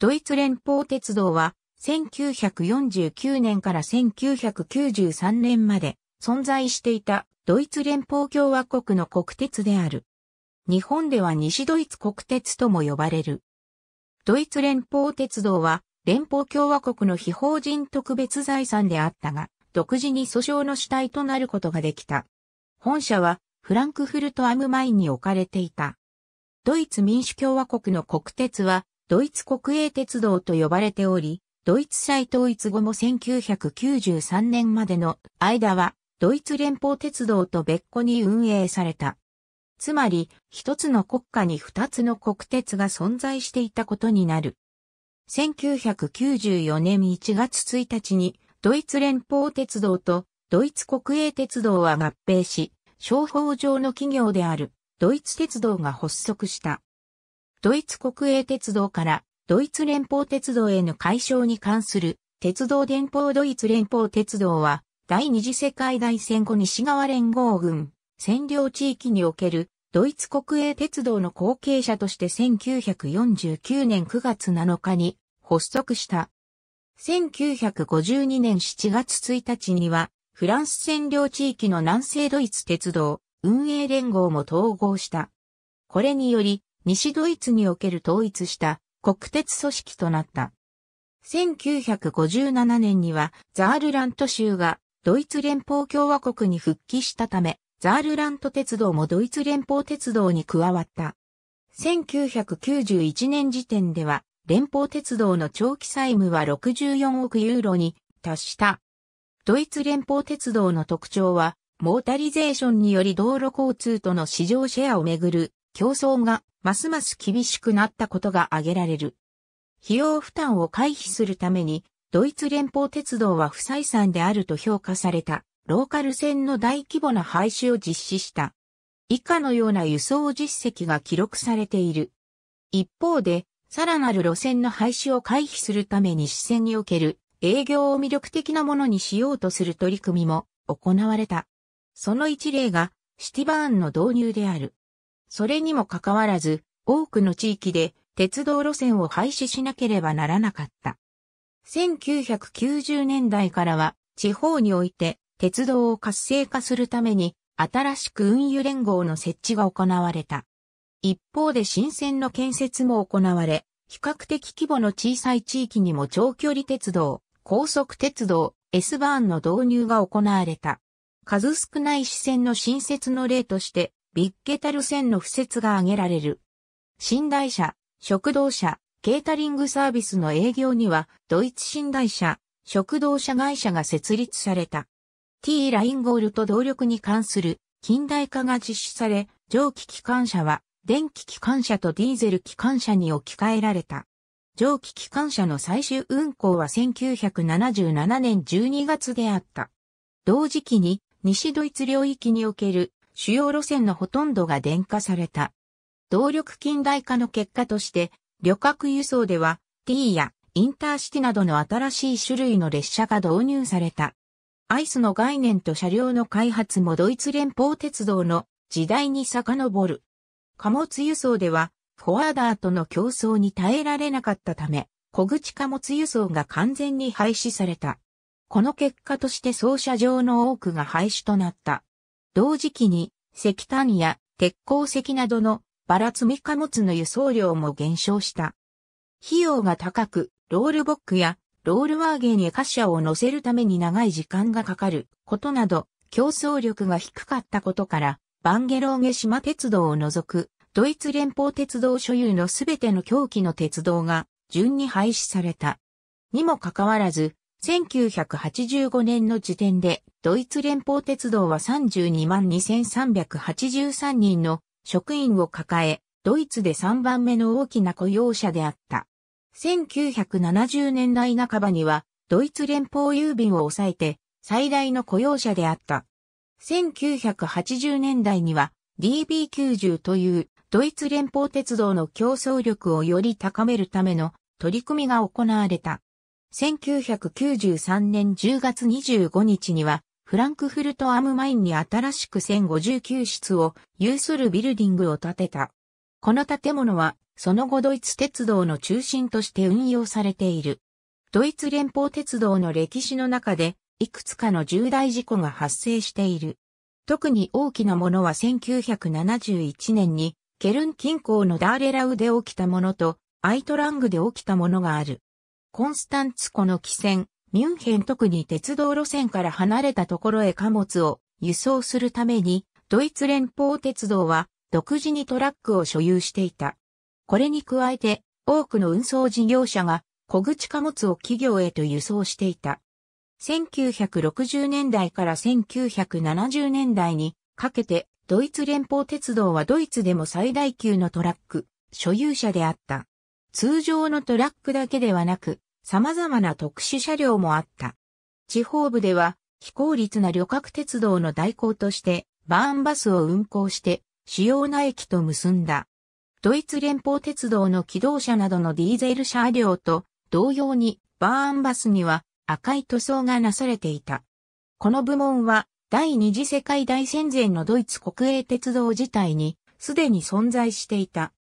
ドイツ連邦鉄道は、1949年から1993年まで存在していたドイツ連邦共和国の国鉄である。日本では西ドイツ国鉄とも呼ばれる。ドイツ連邦鉄道は連邦共和国の非法人特別財産であったが、独自に訴訟の主体となることができた。本社はフランクフルトアムマインに置かれていた。ドイツ民主共和国の国鉄はドイツ国営鉄道と呼ばれており、ドイツ再統一後も1993年までの間は、ドイツ連邦鉄道と別個に運営された。つまり、一つの国家に二つの国鉄が存在していたことになる。1994年1月1日に、ドイツ連邦鉄道とドイツ国営鉄道は合併し、商法上の企業であるドイツ鉄道が発足した。ドイツ国営鉄道からドイツ連邦鉄道への解消に関する鉄道連邦ドイツ連邦鉄道は第二次世界大戦後西側連合軍占領地域におけるドイツ国営鉄道の後継者として1949年9月7日に発足した。1952年7月1日にはフランス占領地域の南西ドイツ鉄道運営連合も統合した。これにより西ドイツにおける統一した国鉄組織となった。1957年にはザールラント州がドイツ連邦共和国に復帰したため、ザールラント鉄道もドイツ連邦鉄道に加わった。1991年時点では、連邦鉄道の長期債務は64億ユーロに達した。ドイツ連邦鉄道の特徴は、モータリゼーションにより道路交通との市場シェアをめぐる競争がますます厳しくなったことが挙げられる。費用負担を回避するために、ドイツ連邦鉄道は不採算であると評価された、ローカル線の大規模な廃止を実施した。以下のような輸送実績が記録されている。一方で、さらなる路線の廃止を回避するために視線における営業を魅力的なものにしようとする取り組みも行われた。その一例がシティバーンの導入である。それにもかかわらず、多くの地域で鉄道路線を廃止しなければならなかった。1990年代からは地方において鉄道を活性化するために新しく運輸連合の設置が行われた。一方で新線の建設も行われ、比較的規模の小さい地域にも長距離鉄道、高速鉄道、S バーンの導入が行われた。数少ない支線の新設の例として、ビッケタル線の付設が挙げられる。寝台車、食堂車、ケータリングサービスの営業には、ドイツ寝台車、食堂車会社が設立された。T ラインゴールと動力に関する近代化が実施され、蒸気機関車は電気機関車とディーゼル機関車に置き換えられた。蒸気機関車の最終運行は1977年12月であった。同時期に西ドイツ領域における主要路線のほとんどが電化された。動力近代化の結果として、旅客輸送では T やインターシティなどの新しい種類の列車が導入された。アイスの概念と車両の開発もドイツ連邦鉄道の時代に遡る。貨物輸送では、フォワーダーとの競争に耐えられなかったため、小口貨物輸送が完全に廃止された。この結果として操車場の多くが廃止となった。同時期に石炭や鉄鉱石などのバラ積み貨物の輸送量も減少した。費用が高く、ロールボックやロールワーゲンへ貨車を乗せるために長い時間がかかることなど、競争力が低かったことから、バンゲローゲ島鉄道を除く、ドイツ連邦鉄道所有のすべての狂気の鉄道が順に廃止された。にもかかわらず、1985年の時点で、ドイツ連邦鉄道は32万2383人の職員を抱え、ドイツで3番目の大きな雇用者であった。1970年代半ばには、ドイツ連邦郵便を抑えて、最大の雇用者であった。1980年代には、DB90 というドイツ連邦鉄道の競争力をより高めるための取り組みが行われた。1993年10月25日には、フランクフルトアムマインに新しく1059室を有するビルディングを建てた。この建物は、その後ドイツ鉄道の中心として運用されている。ドイツ連邦鉄道の歴史の中で、いくつかの重大事故が発生している。特に大きなものは1971年に、ケルン近郊のダーレラウで起きたものと、アイトラングで起きたものがある。コンスタンツ湖の汽船、ミュンヘン特に鉄道路線から離れたところへ貨物を輸送するために、ドイツ連邦鉄道は独自にトラックを所有していた。これに加えて、多くの運送事業者が小口貨物を企業へと輸送していた。1960年代から1970年代にかけて、ドイツ連邦鉄道はドイツでも最大級のトラック、所有者であった。通常のトラックだけではなく、様々な特殊車両もあった。地方部では、非効率な旅客鉄道の代行として、バーンバスを運行して、主要な駅と結んだ。ドイツ連邦鉄道の機動車などのディーゼル車両と同様にバーンバスには赤い塗装がなされていた。この部門は第二次世界大戦前のドイツ国営鉄道自体にすでに存在していた。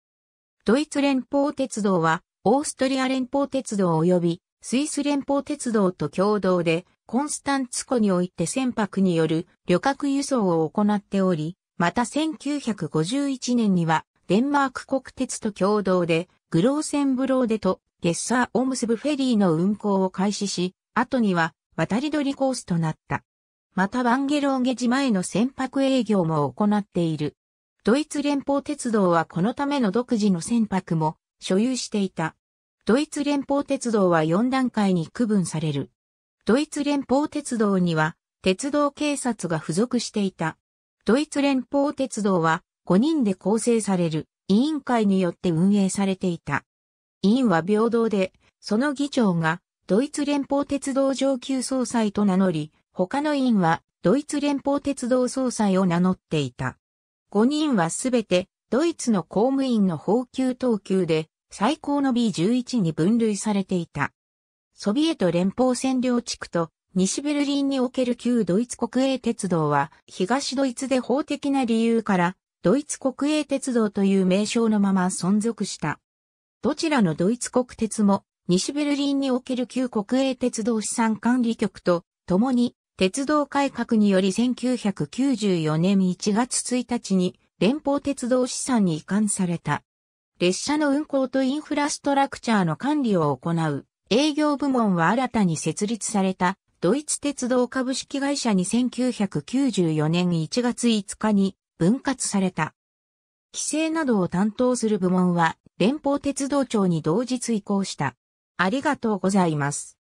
ドイツ連邦鉄道は、オーストリア連邦鉄道及び、スイス連邦鉄道と共同で、コンスタンツ湖において船舶による旅客輸送を行っており、また1951年には、デンマーク国鉄と共同で、グローセンブローデとゲッサーを結ぶフェリーの運行を開始し、後には渡り鳥コースとなった。またバンゲローゲ島への船舶営業も行っている。ドイツ連邦鉄道はこのための独自の船舶も所有していた。ドイツ連邦鉄道は4段階に区分される。ドイツ連邦鉄道には鉄道警察が付属していた。ドイツ連邦鉄道は5人で構成される委員会によって運営されていた。委員は平等で、その議長がドイツ連邦鉄道上級総裁と名乗り、他の委員はドイツ連邦鉄道総裁を名乗っていた。5人はすべてドイツの公務員の宝給等級で最高の B11 に分類されていた。ソビエト連邦占領地区と西ベルリンにおける旧ドイツ国営鉄道は東ドイツで法的な理由からドイツ国営鉄道という名称のまま存続した。どちらのドイツ国鉄も西ベルリンにおける旧国営鉄道資産管理局と共に鉄道改革により1994年1月1日に連邦鉄道資産に移管された。列車の運行とインフラストラクチャーの管理を行う営業部門は新たに設立されたドイツ鉄道株式会社に1994年1月5日に分割された。規制などを担当する部門は連邦鉄道庁に同日移行した。ありがとうございます。